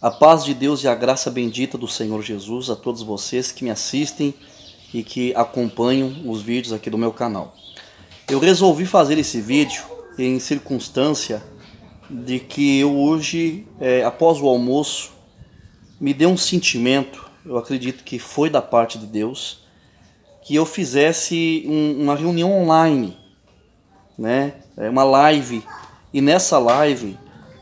A paz de Deus e a graça bendita do Senhor Jesus a todos vocês que me assistem e que acompanham os vídeos aqui do meu canal. Eu resolvi fazer esse vídeo em circunstância de que eu hoje, é, após o almoço, me deu um sentimento, eu acredito que foi da parte de Deus, que eu fizesse um, uma reunião online, né? É, uma live, e nessa live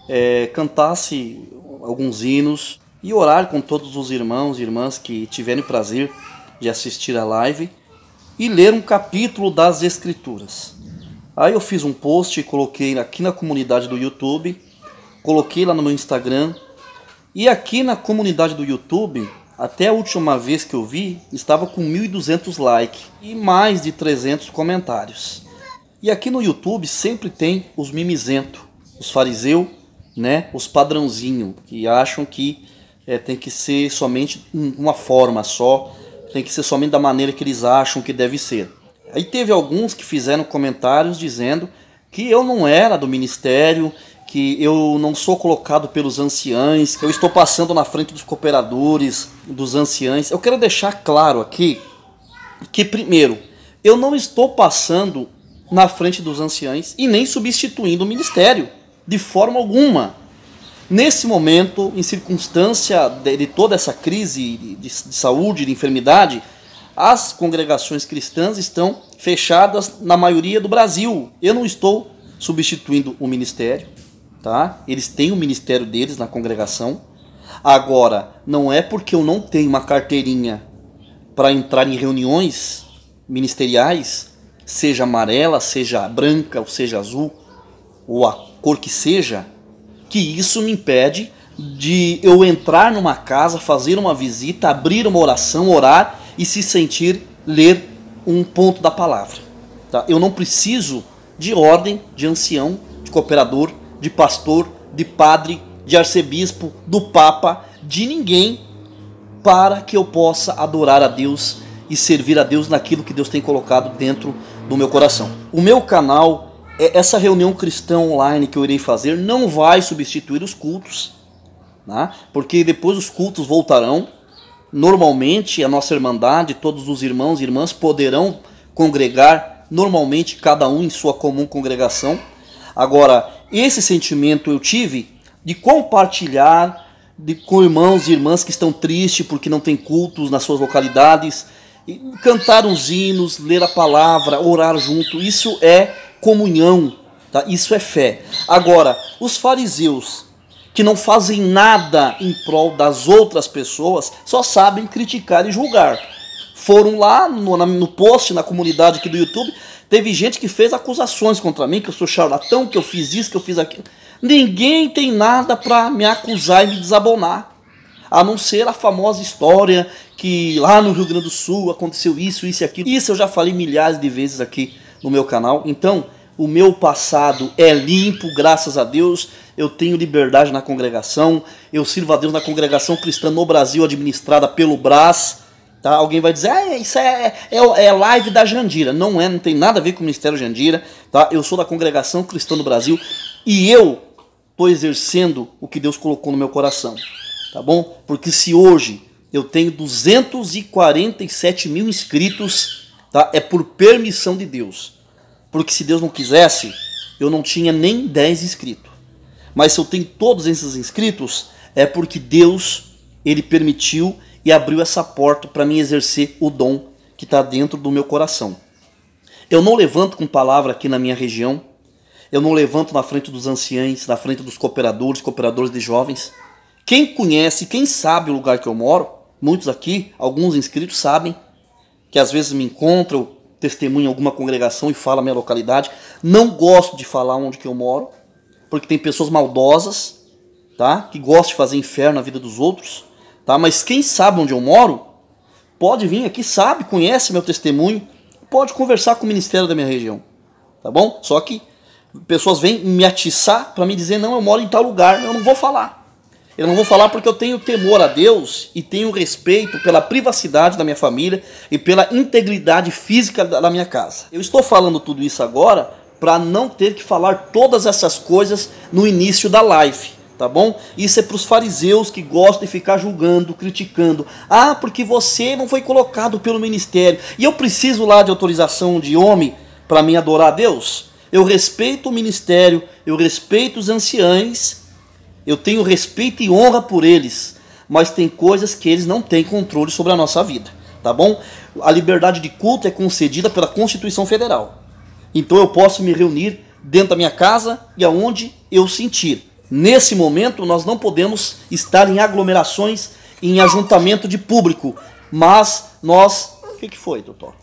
é, cantasse alguns hinos e orar com todos os irmãos e irmãs que tiverem o prazer de assistir a live e ler um capítulo das Escrituras. Aí eu fiz um post e coloquei aqui na comunidade do YouTube, coloquei lá no meu Instagram e aqui na comunidade do YouTube, até a última vez que eu vi, estava com 1.200 likes e mais de 300 comentários. E aqui no YouTube sempre tem os mimizento, os fariseu né, os padrãozinhos que acham que é, tem que ser somente uma forma só, tem que ser somente da maneira que eles acham que deve ser. Aí teve alguns que fizeram comentários dizendo que eu não era do ministério, que eu não sou colocado pelos anciães, que eu estou passando na frente dos cooperadores, dos anciães. Eu quero deixar claro aqui que, primeiro, eu não estou passando na frente dos anciães e nem substituindo o ministério de forma alguma. Nesse momento, em circunstância de, de toda essa crise de, de, saúde, de enfermidade, as congregações cristãs estão fechadas na maioria do Brasil. Eu não estou substituindo o ministério, tá? Eles têm o ministério deles na congregação. Agora, não é porque eu não tenho uma carteirinha para entrar em reuniões ministeriais, seja amarela, seja branca, ou seja azul, ou a cor que seja, que isso me impede de eu entrar numa casa, fazer uma visita, abrir uma oração, orar e se sentir ler um ponto da palavra. Tá? Eu não preciso de ordem, de ancião, de cooperador, de pastor, de padre, de arcebispo, do papa, de ninguém para que eu possa adorar a Deus e servir a Deus naquilo que Deus tem colocado dentro do meu coração. O meu canal é, essa reunião cristã online que eu irei fazer não vai substituir os cultos, né? porque depois os cultos voltarão. Normalmente, a nossa irmandade, todos os irmãos e irmãs poderão congregar, normalmente cada um em sua comum congregação. Agora, esse sentimento eu tive de compartilhar de, com irmãos e irmãs que estão tristes porque não tem cultos nas suas localidades, cantar os hinos, ler a palavra, orar junto. Isso é comunhão. Tá? Isso é fé. Agora, os fariseus que não fazem nada em prol das outras pessoas, só sabem criticar e julgar. Foram lá no, no post, na comunidade aqui do YouTube, teve gente que fez acusações contra mim, que eu sou charlatão, que eu fiz isso, que eu fiz aquilo. Ninguém tem nada para me acusar e me desabonar. A não ser a famosa história que lá no Rio Grande do Sul aconteceu isso, isso e aquilo. Isso eu já falei milhares de vezes aqui no meu canal. Então, o meu passado é limpo, graças a Deus. Eu tenho liberdade na congregação. Eu sirvo a Deus na congregação cristã no Brasil, administrada pelo Brás. Tá? Alguém vai dizer, ah, isso é, é, é, é live da Jandira. Não é, não tem nada a ver com o Ministério Jandira. Tá? Eu sou da congregação cristã no Brasil e eu estou exercendo o que Deus colocou no meu coração. Tá bom? Porque se hoje eu tenho 247 mil inscritos tá? é por permissão de Deus. Porque se Deus não quisesse, eu não tinha nem 10 inscritos. Mas se eu tenho todos esses inscritos, é porque Deus ele permitiu e abriu essa porta para mim exercer o dom que está dentro do meu coração. Eu não levanto com palavra aqui na minha região. Eu não levanto na frente dos anciães, na frente dos cooperadores, cooperadores de jovens. Quem conhece, quem sabe o lugar que eu moro, muitos aqui, alguns inscritos sabem, que às vezes me encontram, testemunho em alguma congregação e fala a minha localidade. Não gosto de falar onde que eu moro, porque tem pessoas maldosas, tá? Que gostam de fazer inferno na vida dos outros, tá? Mas quem sabe onde eu moro, pode vir aqui, sabe, conhece meu testemunho, pode conversar com o ministério da minha região, tá bom? Só que pessoas vêm me atiçar para me dizer não, eu moro em tal lugar, eu não vou falar. Eu não vou falar porque eu tenho temor a Deus e tenho respeito pela privacidade da minha família e pela integridade física da minha casa. Eu estou falando tudo isso agora para não ter que falar todas essas coisas no início da live, tá bom? Isso é para os fariseus que gostam de ficar julgando, criticando. Ah, porque você não foi colocado pelo ministério e eu preciso lá de autorização de homem para mim adorar a Deus? Eu respeito o ministério, eu respeito os anciães, eu tenho respeito e honra por eles, mas tem coisas que eles não têm controle sobre a nossa vida, tá bom? A liberdade de culto é concedida pela Constituição Federal. Então eu posso me reunir dentro da minha casa e aonde eu sentir. Nesse momento nós não podemos estar em aglomerações, em ajuntamento de público, mas nós, o que, que foi, doutor?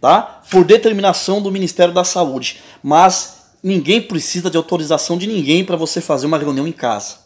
Tá? Por determinação do Ministério da Saúde, mas ninguém precisa de autorização de ninguém para você fazer uma reunião em casa.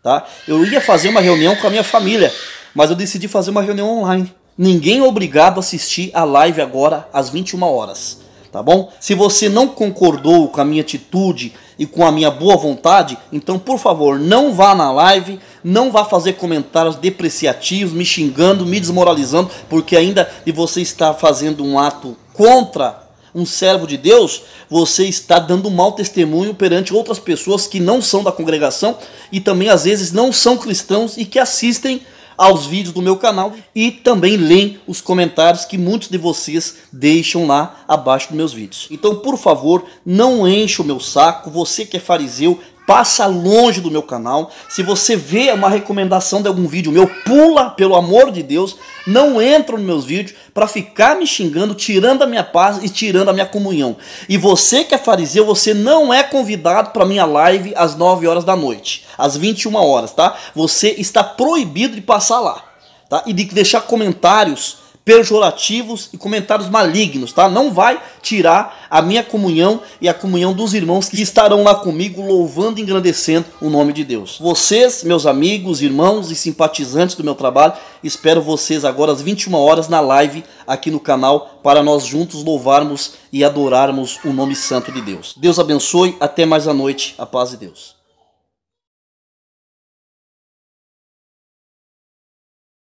Tá? Eu ia fazer uma reunião com a minha família, mas eu decidi fazer uma reunião online. Ninguém é obrigado a assistir a live agora às 21 horas, tá bom? Se você não concordou com a minha atitude e com a minha boa vontade, então por favor, não vá na live, não vá fazer comentários depreciativos, me xingando, me desmoralizando, porque ainda você está fazendo um ato contra um servo de Deus, você está dando mau testemunho perante outras pessoas que não são da congregação e também às vezes não são cristãos e que assistem aos vídeos do meu canal e também leem os comentários que muitos de vocês deixam lá abaixo dos meus vídeos. Então, por favor, não encha o meu saco, você que é fariseu, passa longe do meu canal. Se você vê uma recomendação de algum vídeo meu, pula, pelo amor de Deus, não entra nos meus vídeos para ficar me xingando, tirando a minha paz e tirando a minha comunhão. E você que é fariseu, você não é convidado para minha live às 9 horas da noite, às 21 horas, tá? Você está proibido de passar lá, tá? E de deixar comentários pejorativos e comentários malignos, tá? Não vai tirar a minha comunhão e a comunhão dos irmãos que estarão lá comigo louvando e engrandecendo o nome de Deus. Vocês, meus amigos, irmãos e simpatizantes do meu trabalho, espero vocês agora às 21 horas na live aqui no canal para nós juntos louvarmos e adorarmos o nome santo de Deus. Deus abençoe, até mais à noite. A paz de Deus.